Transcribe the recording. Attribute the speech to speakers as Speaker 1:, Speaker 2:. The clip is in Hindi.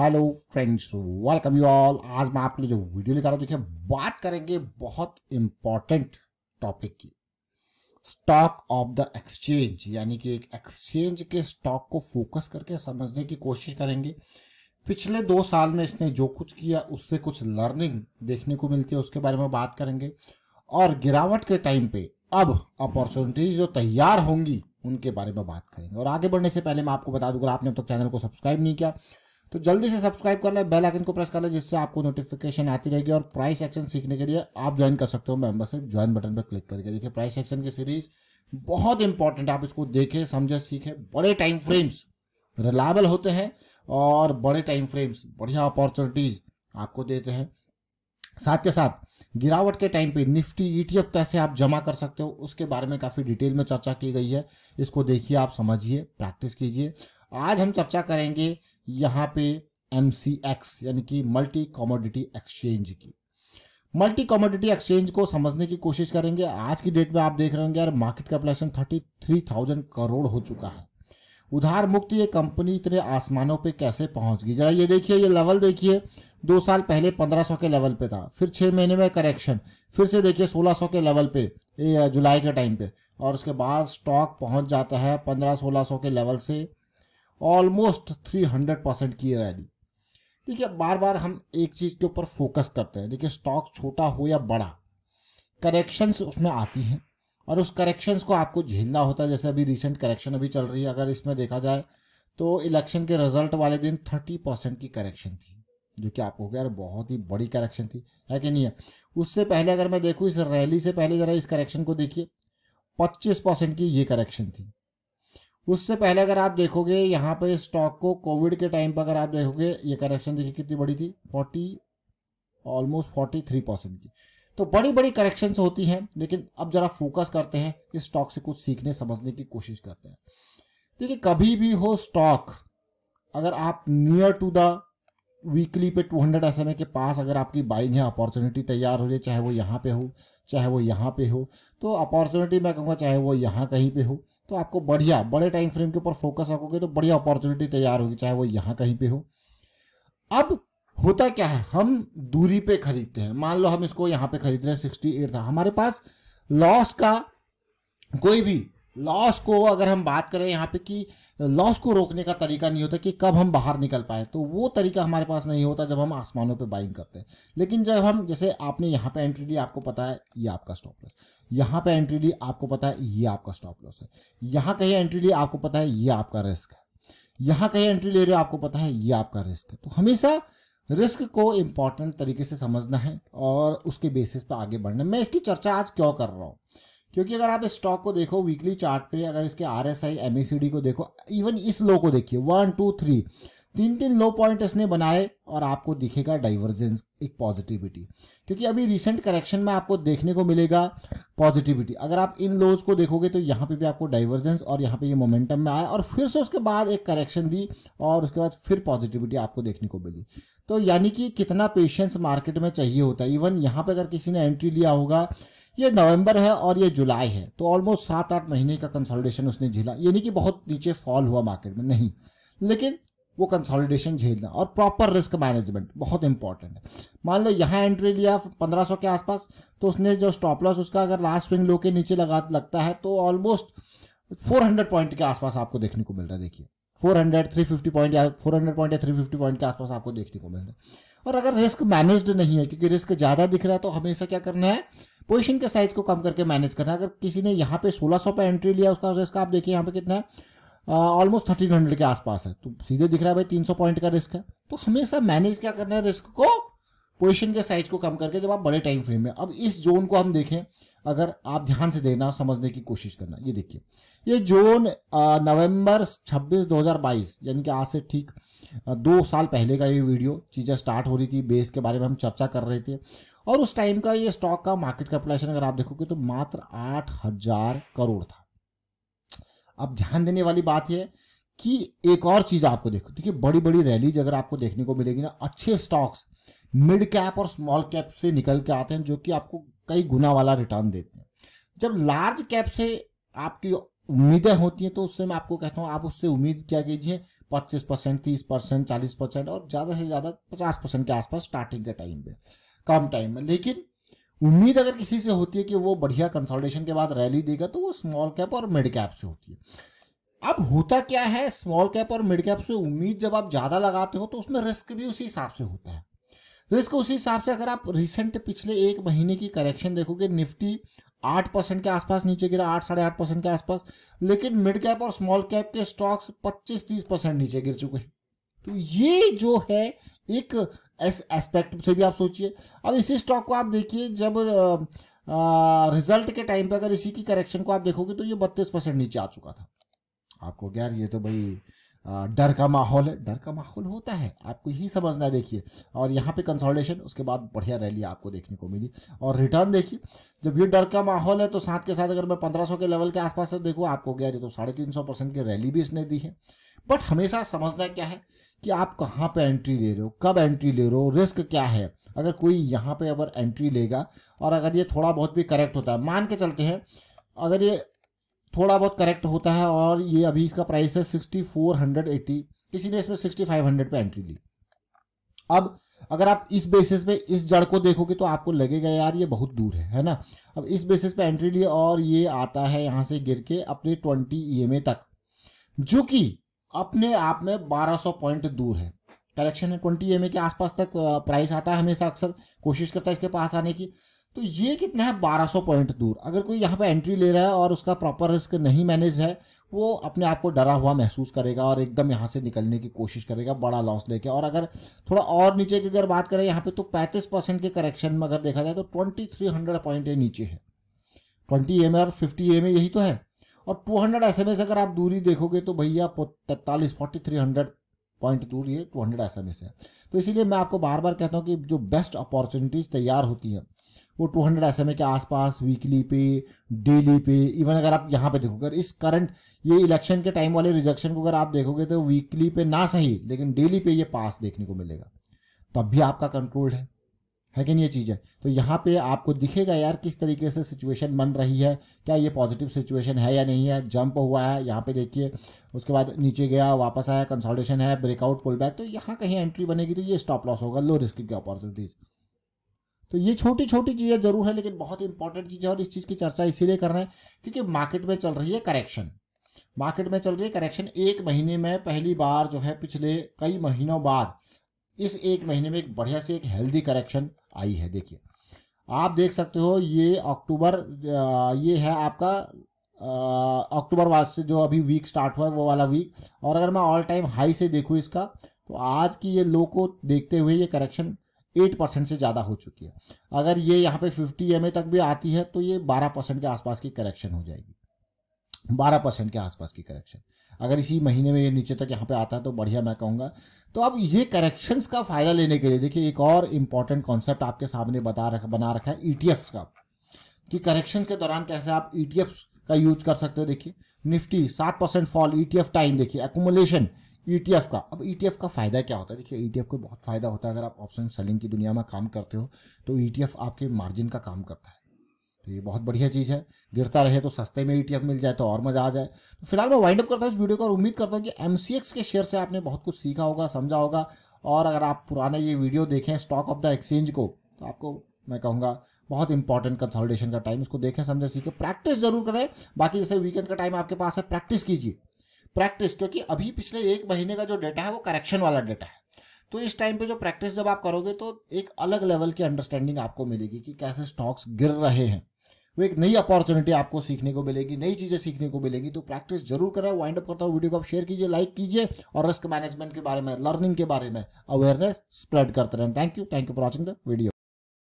Speaker 1: hello friends welcome you all आज मैं आपके लिए जो वीडियो लेकर देखिए बात करेंगे बहुत इम्पॉर्टेंट टॉपिक की स्टॉक ऑफ द एक्सचेंज यानी कि एक एक्सचेंज के स्टॉक को फोकस करके समझने की कोशिश करेंगे पिछले दो साल में इसने जो कुछ किया उससे कुछ लर्निंग देखने को मिलती है उसके बारे में बात करेंगे और गिरावट के टाइम पे अब अपॉर्चुनिटीज जो तैयार होंगी उनके बारे में बात करेंगे और आगे बढ़ने से पहले मैं आपको बता दूंगा आपने अब तक चैनल को सब्सक्राइब नहीं किया तो जल्दी से सब्सक्राइब कर लें बेल आइकन को प्रेस कर लें जिससे आपको नोटिफिकेशन आती रहेगी और प्राइस एक्शन सीखने के लिए आप ज्वाइन कर सकते हो मेंबरशिप ज्वाइन बटन पर क्लिक करके देखिए प्राइस एक्शन की सीरीज बहुत इंपॉर्टेंट आप इसको देखें समझे सीखें बड़े टाइम फ्रेम्स रिलायबल होते हैं और बड़े टाइम फ्रेम्स बढ़िया अपॉर्चुनिटीज आपको देते हैं साथ के साथ गिरावट के टाइम पे निफ्टी ईटीएफ e कैसे आप जमा कर सकते हो उसके बारे में काफ़ी डिटेल में चर्चा की गई है इसको देखिए आप समझिए प्रैक्टिस कीजिए आज हम चर्चा करेंगे यहाँ पे एम यानी कि मल्टी कॉमोडिटी एक्सचेंज की मल्टी कॉमोडिटी एक्सचेंज को समझने की कोशिश करेंगे आज की डेट में आप देख रहे होंगे यार market capitalization thirty three thousand crore हो चुका है उधार मुक्त ये कंपनी इतने आसमानों पे कैसे पहुंच गई जरा ये देखिए ये लेवल देखिए दो साल पहले पंद्रह सौ के लेवल पे था फिर छः महीने में करेक्शन फिर से देखिए सोलह सौ के लेवल पे जुलाई के टाइम पे और उसके बाद स्टॉक पहुंच जाता है पंद्रह सोलह सौ के लेवल से ऑलमोस्ट 300 परसेंट की रैली ठीक है बार बार हम एक चीज़ के ऊपर फोकस करते हैं देखिए स्टॉक छोटा हो या बड़ा करेक्शंस उसमें आती हैं और उस करेक्शंस को आपको झेलना होता है जैसे अभी रिसेंट करेक्शन अभी चल रही है अगर इसमें देखा जाए तो इलेक्शन के रिजल्ट वाले दिन थर्टी परसेंट की करेक्शन थी जो कि आपको क्या बहुत ही बड़ी करेक्शन थी है कि नहीं है उससे पहले अगर मैं देखूँ इस रैली से पहले ज़रा इस करेक्शन को देखिए पच्चीस परसेंट की ये करेक्शन थी उससे पहले अगर आप देखोगे यहाँ पे स्टॉक को कोविड के टाइम पर अगर आप देखोगे ये करेक्शन देखिए कितनी बड़ी थी forty almost forty three percent की तो बड़ी बड़ी करेक्शंस होती हैं लेकिन अब जरा फोकस करते हैं इस स्टॉक से कुछ सीखने समझने की कोशिश करते हैं देखिए कभी भी हो स्टॉक अगर आप नियर टू द वीकली पे 200 हंड्रेड के पास अगर आपकी बाइंग है अपॉर्चुनिटी तैयार हो रही है चाहे वो यहाँ पे हो चाहे वो यहाँ पे हो तो अपॉर्चुनिटी मैं कहूँगा चाहे वो यहाँ कहीं पे हो तो आपको बढ़िया बड़े टाइम फ्रेम के ऊपर फोकस रखोगे तो बढ़िया अपॉर्चुनिटी तैयार होगी चाहे वो यहाँ कहीं पे हो अब होता क्या है हम दूरी पे खरीदते हैं मान लो हम इसको यहाँ पे खरीद रहे हैं सिक्सटी एट था हमारे पास लॉस का कोई भी लॉस को अगर हम बात करें यहाँ पे कि लॉस को रोकने का तरीका नहीं होता कि कब हम बाहर निकल पाए तो वो तरीका हमारे पास नहीं होता जब हम आसमानों पे बाइंग करते हैं लेकिन जब हम जैसे आपने यहाँ पे एंट्री ली आपको पता है ये आपका स्टॉप लॉस यहाँ पे एंट्री ली आपको पता है ये आपका स्टॉप लॉस है यहाँ कहीं एंट्री ली आपको पता है ये आपका रिस्क है यहाँ कहीं एंट्री ले रहे हो आपको पता है ये आपका रिस्क है तो हमेशा रिस्क को इम्पॉर्टेंट तरीके से समझना है और उसके बेसिस पर आगे बढ़ना मैं इसकी चर्चा आज क्यों कर रहा हूँ क्योंकि अगर आप स्टॉक को देखो वीकली चार्ट पे अगर इसके आर एस आई एम को देखो इवन इस लो को देखिए वन टू थ्री तीन तीन लो पॉइंट इसने बनाए और आपको दिखेगा डाइवर्जेंस एक पॉजिटिविटी क्योंकि अभी रिसेंट करेक्शन में आपको देखने को मिलेगा पॉजिटिविटी अगर आप इन लोज को देखोगे तो यहाँ पे भी आपको डाइवर्जेंस और यहाँ पे ये यह मोमेंटम में आया और फिर से उसके बाद एक करेक्शन दी और उसके बाद फिर पॉजिटिविटी आपको देखने को मिली तो यानी कि कितना पेशेंस मार्केट में चाहिए होता है इवन यहाँ पर अगर किसी ने एंट्री लिया होगा ये नवंबर है और ये जुलाई है तो ऑलमोस्ट सात आठ महीने का कंसोलिडेशन उसने झेला यानी कि बहुत नीचे फॉल हुआ मार्केट में नहीं लेकिन वो कंसोलिडेशन झेलना और प्रॉपर रिस्क मैनेजमेंट बहुत इंपॉर्टेंट है मान लो यहाँ एंट्री लिया 1500 के आसपास तो उसने जो स्टॉप लॉस उसका अगर लास्ट स्विंग लो के नीचे लगा लगता है तो ऑलमोस्ट 400 पॉइंट के आसपास आपको देखने को मिल रहा है देखिए 400 350 पॉइंट या 400 पॉइंट या 350 पॉइंट के आसपास आपको देखने को मिल रहा है और अगर रिस्क मैनेज्ड नहीं है क्योंकि रिस्क ज़्यादा दिख रहा है तो हमेशा क्या करना है पोजिशन के साइज को कम करके मैनेज करना अगर किसी ने यहाँ पे सौ पे एंट्री लिया उसका रिस्क आप देखिए यहाँ पे कितना है ऑलमोस्ट थर्टीन हंड्रेड के आसपास है तो सीधे दिख रहा है भाई तीन सौ पॉइंट का रिस्क है तो हमेशा मैनेज क्या करना है रिस्क को पोजिशन के साइज को कम करके जब आप बड़े टाइम फ्रेम में अब इस जोन को हम देखें अगर आप ध्यान से देना समझने की कोशिश करना ये देखिए ये जोन नवंबर 26 2022 यानी कि आज से ठीक दो साल पहले का ये वीडियो चीज़ें स्टार्ट हो रही थी बेस के बारे में हम चर्चा कर रहे थे और उस टाइम का ये स्टॉक का मार्केट कैपिटलाइजेशन अगर आप देखोगे तो मात्र आठ हजार करोड़ था अब ध्यान देने वाली बात यह कि एक और चीज आपको देखो देखिए बड़ी बड़ी रैलीज अगर आपको देखने को मिलेगी ना अच्छे स्टॉक्स मिड कैप और स्मॉल कैप से निकल के आते हैं जो कि आपको कई गुना वाला रिटर्न देते हैं जब लार्ज कैप से आपकी उम्मीदें होती हैं तो उससे मैं आपको कहता हूँ आप उससे उम्मीद क्या कीजिए पच्चीस परसेंट तीस परसेंट चालीस परसेंट और ज़्यादा से ज़्यादा पचास परसेंट के आसपास स्टार्टिंग के टाइम पे कम टाइम में लेकिन उम्मीद अगर किसी से होती है कि वो बढ़िया कंसोलिडेशन के बाद रैली देगा तो वो स्मॉल कैप और मिड कैप से होती है अब होता क्या है स्मॉल कैप और मिड कैप से उम्मीद जब आप ज़्यादा लगाते हो तो उसमें रिस्क भी उसी हिसाब से होता है रिस्क उसी हिसाब से अगर आप रिसेंट पिछले एक महीने की करेक्शन देखोगे निफ्टी आठ परसेंट के आसपास नीचे गिरा आठ साढ़े आठ परसेंट के आसपास लेकिन मिड कैप और स्मॉल कैप के स्टॉक्स पच्चीस तीस परसेंट नीचे गिर चुके हैं तो ये जो है एक एस्पेक्ट से भी आप सोचिए अब इसी स्टॉक को आप देखिए जब रिजल्ट के टाइम पे अगर इसी की करेक्शन को आप देखोगे तो ये बत्तीस परसेंट नीचे आ चुका था आपको यार ये तो भाई डर का माहौल है डर का माहौल होता है आपको यही समझना है देखिए और यहाँ पे कंसोलिडेशन उसके बाद बढ़िया रैली आपको देखने को मिली और रिटर्न देखिए जब ये डर का माहौल है तो साथ के साथ अगर मैं 1500 के लेवल के आसपास से देखूँ आपको गया तो साढ़े तीन सौ परसेंट की रैली भी इसने दी है बट हमेशा समझना क्या है कि आप कहाँ पर एंट्री ले रहे हो कब एंट्री ले रहे हो रिस्क क्या है अगर कोई यहाँ पर अगर एंट्री लेगा और अगर ये थोड़ा बहुत भी करेक्ट होता है मान के चलते हैं अगर ये थोड़ा बहुत करेक्ट होता है और ये अभी इसका प्राइस है सिक्सटी फोर हंड्रेड एट्टी किसी ने इसमें सिक्सटी फाइव हंड्रेड पर एंट्री ली अब अगर आप इस बेसिस पे इस जड़ को देखोगे तो आपको लगेगा यार ये बहुत दूर है है ना अब इस बेसिस पे एंट्री लिए और ये आता है यहाँ से गिर के अपने ट्वेंटी ई तक जो कि अपने आप में 1200 पॉइंट दूर है करेक्शन है ट्वेंटी एम के आसपास तक प्राइस आता है हमेशा अक्सर कोशिश करता है इसके पास आने की तो ये कितना है 1200 पॉइंट दूर अगर कोई यहाँ पे एंट्री ले रहा है और उसका प्रॉपर रिस्क नहीं मैनेज है वो अपने आप को डरा हुआ महसूस करेगा और एकदम यहाँ से निकलने की कोशिश करेगा बड़ा लॉस लेके और अगर थोड़ा और नीचे की अगर बात करें यहाँ पे तो 35 परसेंट के करेक्शन में अगर देखा जाए तो ट्वेंटी थ्री हंड्रेड पॉइंट नीचे है एम ए में और एम ए में यही तो है और two hundred S M S अगर आप दूरी देखोगे तो भैया तैतालीस फोर्टी थ्री हंड्रेड पॉइंट दूर ये टू हंड्रेड एस है तो इसीलिए मैं आपको बार बार कहता हूँ कि जो बेस्ट अपॉर्चुनिटीज़ तैयार होती हैं वो 200 हंड्रेड एस के आसपास वीकली पे डेली पे इवन अगर आप यहाँ पे देखोगे अगर इस करंट ये इलेक्शन के टाइम वाले रिजेक्शन को अगर आप देखोगे तो वीकली पे ना सही लेकिन डेली पे ये पास देखने को मिलेगा तब भी आपका कंट्रोल है है कि नहीं ये चीज़ है तो यहाँ पे आपको दिखेगा यार किस तरीके से सिचुएशन बन रही है क्या ये पॉजिटिव सिचुएशन है या नहीं है जंप हुआ है यहाँ पे देखिए उसके बाद नीचे गया वापस आया कंसोलिडेशन है ब्रेकआउट पुल बैक तो यहाँ कहीं एंट्री बनेगी तो ये स्टॉप लॉस होगा लो रिस्क की अपॉर्चुनिटीज़ तो ये छोटी छोटी चीज़ें जरूर है लेकिन बहुत इंपॉर्टेंट चीज़ है और इस चीज़ की चर्चा इसीलिए कर रहे हैं क्योंकि मार्केट में चल रही है करेक्शन मार्केट में चल रही है करेक्शन एक महीने में पहली बार जो है पिछले कई महीनों बाद इस एक महीने में एक बढ़िया से एक हेल्दी करेक्शन आई है देखिए आप देख सकते हो ये अक्टूबर ये है आपका अक्टूबर वाज से जो अभी वीक स्टार्ट हुआ है वो वाला वीक और अगर मैं ऑल टाइम हाई से देखूँ इसका तो आज की ये लो को देखते हुए ये करेक्शन एट परसेंट से ज़्यादा हो चुकी है अगर ये यहाँ पे फिफ्टी एम तक भी आती है तो ये बारह परसेंट के आसपास की करेक्शन हो जाएगी बारह परसेंट के आसपास की करेक्शन अगर इसी महीने में ये नीचे तक यहाँ पे आता है तो बढ़िया मैं कहूँगा तो अब ये करेक्शंस का फ़ायदा लेने के लिए देखिए एक और इम्पॉर्टेंट कॉन्सेप्ट आपके सामने बता रखा बना रखा है ई e का कि करेक्शंस के दौरान कैसे आप ई e का यूज कर सकते हो देखिए निफ्टी सात परसेंट फॉल ई टाइम देखिए एकोमोलेशन ईटीएफ e का अब ईटीएफ e का फ़ायदा क्या होता है देखिए ईटीएफ e को बहुत फ़ायदा होता है अगर आप ऑप्शन सेलिंग की दुनिया में काम करते हो तो ईटीएफ आपके मार्जिन का काम करता है तो ये बहुत बढ़िया चीज़ है गिरता रहे तो सस्ते में ईटीएफ मिल जाए तो और मज़ा आ जाए तो फिलहाल मैं वाइंड अप करता हूँ इस वीडियो को और उम्मीद करता हूँ कि एम के शेयर से आपने बहुत कुछ सीखा होगा समझा होगा और अगर आप पुराने ये वीडियो देखें स्टॉक ऑफ द एक्सचेंज को तो आपको मैं कहूँगा बहुत इंपॉर्टेंट कंसोलिडेशन का टाइम इसको देखें समझें सीखें प्रैक्टिस जरूर करें बाकी जैसे वीकेंड का टाइम आपके पास है प्रैक्टिस कीजिए प्रैक्टिस क्योंकि अभी पिछले एक महीने का जो डेटा है वो करेक्शन वाला डेटा है तो इस टाइम पे जो प्रैक्टिस जब आप करोगे तो एक अलग लेवल की अंडरस्टैंडिंग आपको मिलेगी कि कैसे स्टॉक्स गिर रहे हैं वो एक नई अपॉर्चुनिटी आपको सीखने को मिलेगी नई चीज़ें सीखने को मिलेगी तो प्रैक्टिस जरूर करें वाइंड अप करता हूँ वीडियो को आप शेयर कीजिए लाइक कीजिए और रिस्क मैनेजमेंट के बारे में लर्निंग के बारे में अवेयरनेस स्प्रेड करते रहें thank you thank you for watching the video